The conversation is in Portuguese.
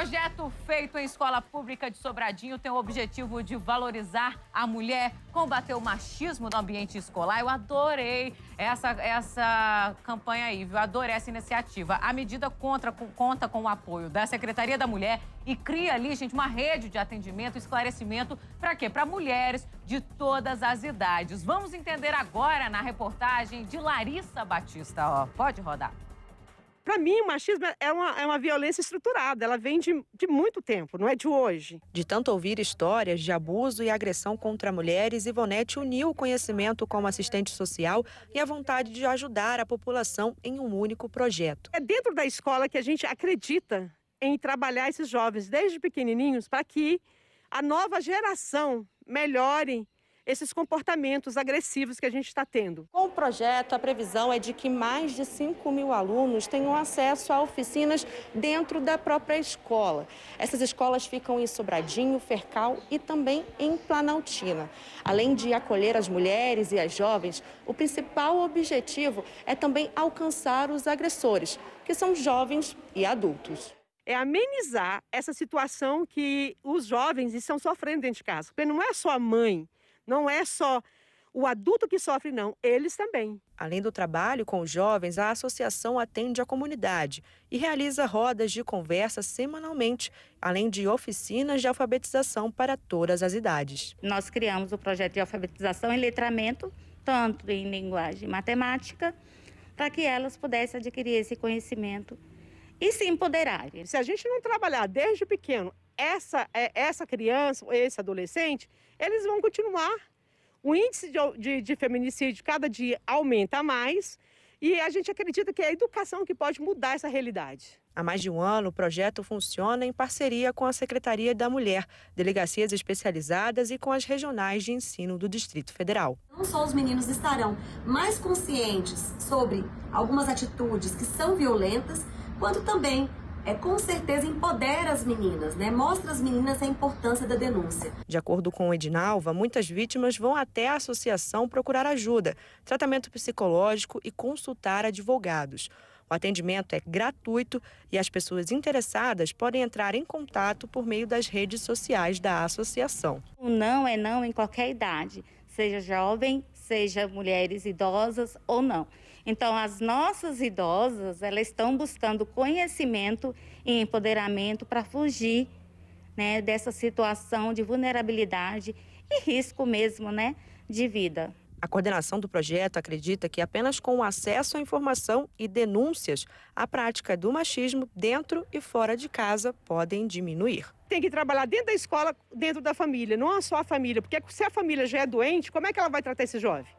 projeto feito em escola pública de Sobradinho tem o objetivo de valorizar a mulher, combater o machismo no ambiente escolar. Eu adorei essa, essa campanha aí, viu? Adorei essa iniciativa. A medida contra, com, conta com o apoio da Secretaria da Mulher e cria ali, gente, uma rede de atendimento, esclarecimento para quê? Para mulheres de todas as idades. Vamos entender agora na reportagem de Larissa Batista. Ó, pode rodar. Para mim, o machismo é, é uma, é uma violência estruturada, ela vem de, de muito tempo, não é de hoje. De tanto ouvir histórias de abuso e agressão contra mulheres, Ivonete uniu o conhecimento como assistente social e a vontade de ajudar a população em um único projeto. É dentro da escola que a gente acredita em trabalhar esses jovens desde pequenininhos para que a nova geração melhore esses comportamentos agressivos que a gente está tendo. Com o projeto, a previsão é de que mais de 5 mil alunos tenham acesso a oficinas dentro da própria escola. Essas escolas ficam em Sobradinho, Fercal e também em Planaltina. Além de acolher as mulheres e as jovens, o principal objetivo é também alcançar os agressores, que são jovens e adultos é amenizar essa situação que os jovens estão sofrendo dentro de casa. Porque não é só a mãe não é só o adulto que sofre, não, eles também. Além do trabalho com os jovens, a associação atende a comunidade e realiza rodas de conversa semanalmente, além de oficinas de alfabetização para todas as idades. Nós criamos o projeto de alfabetização e letramento, tanto em linguagem matemática, para que elas pudessem adquirir esse conhecimento e se empoderarem. Se a gente não trabalhar desde pequeno essa, é, essa criança, esse adolescente, eles vão continuar. O índice de, de, de feminicídio cada dia aumenta mais e a gente acredita que é a educação que pode mudar essa realidade. Há mais de um ano, o projeto funciona em parceria com a Secretaria da Mulher, delegacias especializadas e com as regionais de ensino do Distrito Federal. Não só os meninos estarão mais conscientes sobre algumas atitudes que são violentas, quanto também é, com certeza empodera as meninas, né? mostra às meninas a importância da denúncia. De acordo com o Edinalva, muitas vítimas vão até a associação procurar ajuda, tratamento psicológico e consultar advogados. O atendimento é gratuito e as pessoas interessadas podem entrar em contato por meio das redes sociais da associação. O não é não em qualquer idade, seja jovem seja mulheres idosas ou não. Então, as nossas idosas, elas estão buscando conhecimento e empoderamento para fugir né, dessa situação de vulnerabilidade e risco mesmo né, de vida. A coordenação do projeto acredita que apenas com o acesso à informação e denúncias, a prática do machismo dentro e fora de casa podem diminuir. Tem que trabalhar dentro da escola, dentro da família, não só a família, porque se a família já é doente, como é que ela vai tratar esse jovem?